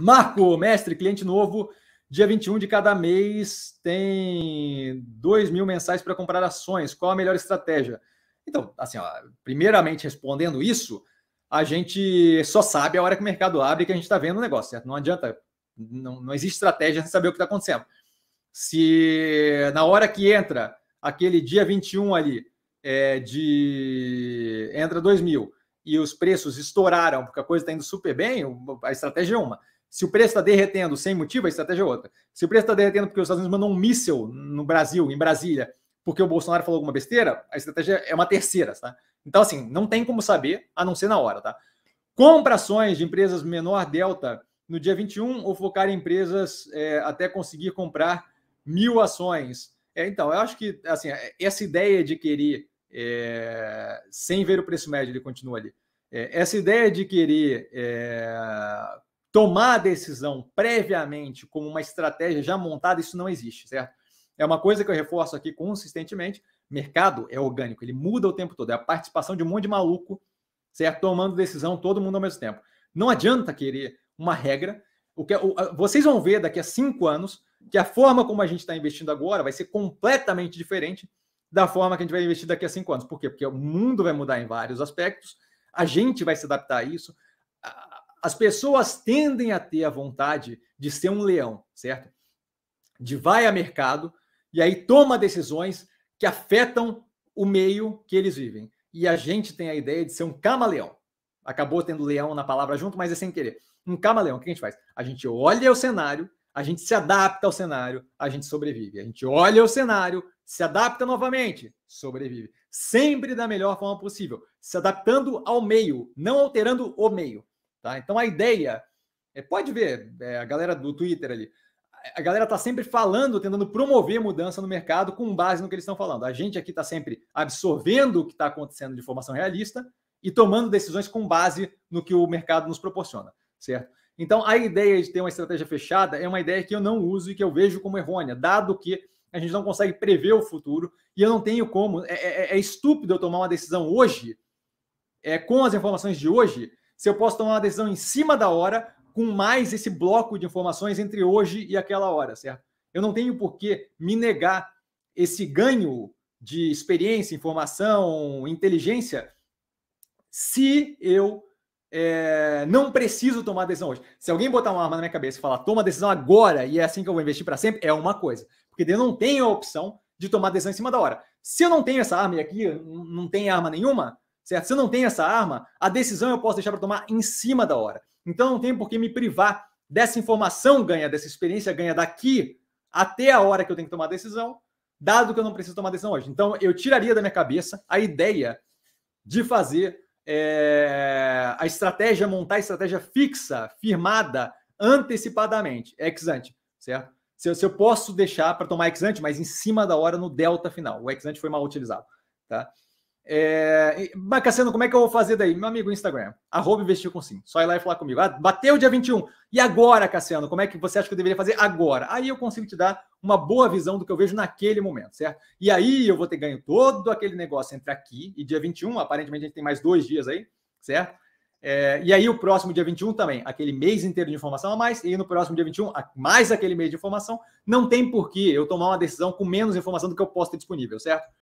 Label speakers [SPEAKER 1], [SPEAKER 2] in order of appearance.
[SPEAKER 1] Marco, mestre, cliente novo, dia 21 de cada mês tem 2 mil mensais para comprar ações. Qual a melhor estratégia? Então, assim, ó, primeiramente respondendo isso, a gente só sabe a hora que o mercado abre que a gente está vendo o negócio, certo? Não adianta, não, não existe estratégia sem saber o que está acontecendo. Se na hora que entra aquele dia 21 ali, é, de entra 2 mil e os preços estouraram porque a coisa está indo super bem, a estratégia é uma. Se o preço está derretendo sem motivo, a estratégia é outra. Se o preço está derretendo porque os Estados Unidos mandam um míssil no Brasil, em Brasília, porque o Bolsonaro falou alguma besteira, a estratégia é uma terceira, tá? Então, assim, não tem como saber, a não ser na hora, tá? Compra ações de empresas menor delta no dia 21 ou focar em empresas é, até conseguir comprar mil ações. É, então, eu acho que, assim, é, essa ideia de querer, é, sem ver o preço médio, ele continua ali, é, essa ideia de querer é, tomar a decisão previamente como uma estratégia já montada, isso não existe, certo? É uma coisa que eu reforço aqui consistentemente. Mercado é orgânico, ele muda o tempo todo. É a participação de um monte de maluco, certo? Tomando decisão todo mundo ao mesmo tempo. Não adianta querer uma regra. O que é vocês vão ver daqui a cinco anos que a forma como a gente está investindo agora vai ser completamente diferente da forma que a gente vai investir daqui a cinco anos. Por quê? Porque o mundo vai mudar em vários aspectos. A gente vai se adaptar a isso as pessoas tendem a ter a vontade de ser um leão, certo? De vai a mercado e aí toma decisões que afetam o meio que eles vivem. E a gente tem a ideia de ser um camaleão. Acabou tendo leão na palavra junto, mas é sem querer. Um camaleão, o que a gente faz? A gente olha o cenário, a gente se adapta ao cenário, a gente sobrevive. A gente olha o cenário, se adapta novamente, sobrevive. Sempre da melhor forma possível, se adaptando ao meio, não alterando o meio. Tá? Então a ideia, é, pode ver, é, a galera do Twitter ali, a galera está sempre falando, tentando promover mudança no mercado com base no que eles estão falando. A gente aqui está sempre absorvendo o que está acontecendo de formação realista e tomando decisões com base no que o mercado nos proporciona, certo? Então, a ideia de ter uma estratégia fechada é uma ideia que eu não uso e que eu vejo como errônea, dado que a gente não consegue prever o futuro e eu não tenho como. É, é, é estúpido eu tomar uma decisão hoje, é, com as informações de hoje, se eu posso tomar uma decisão em cima da hora, com mais esse bloco de informações entre hoje e aquela hora, certo? Eu não tenho por que me negar esse ganho de experiência, informação, inteligência, se eu é, não preciso tomar decisão hoje. Se alguém botar uma arma na minha cabeça e falar, toma decisão agora e é assim que eu vou investir para sempre, é uma coisa. Porque eu não tenho a opção de tomar decisão em cima da hora. Se eu não tenho essa arma e aqui não tem arma nenhuma, certo? Se eu não tenho essa arma, a decisão eu posso deixar para tomar em cima da hora. Então não tem por que me privar dessa informação ganha, dessa experiência ganha daqui até a hora que eu tenho que tomar a decisão, dado que eu não preciso tomar a decisão hoje. Então eu tiraria da minha cabeça a ideia de fazer é, a estratégia, montar a estratégia fixa, firmada antecipadamente, ex ante, certo? Se eu, se eu posso deixar para tomar ex ante, mas em cima da hora no delta final. O ex ante foi mal utilizado, tá? É... Mas, Cassiano, como é que eu vou fazer daí? Meu amigo, Instagram, arroba com sim. Só ir lá e falar comigo. Ah, bateu dia 21. E agora, Cassiano, como é que você acha que eu deveria fazer agora? Aí eu consigo te dar uma boa visão do que eu vejo naquele momento, certo? E aí eu vou ter ganho todo aquele negócio entre aqui e dia 21. Aparentemente a gente tem mais dois dias aí, certo? É, e aí, o próximo dia 21 também, aquele mês inteiro de informação a mais, e no próximo dia 21, mais aquele mês de informação. Não tem por que eu tomar uma decisão com menos informação do que eu posso ter disponível, certo?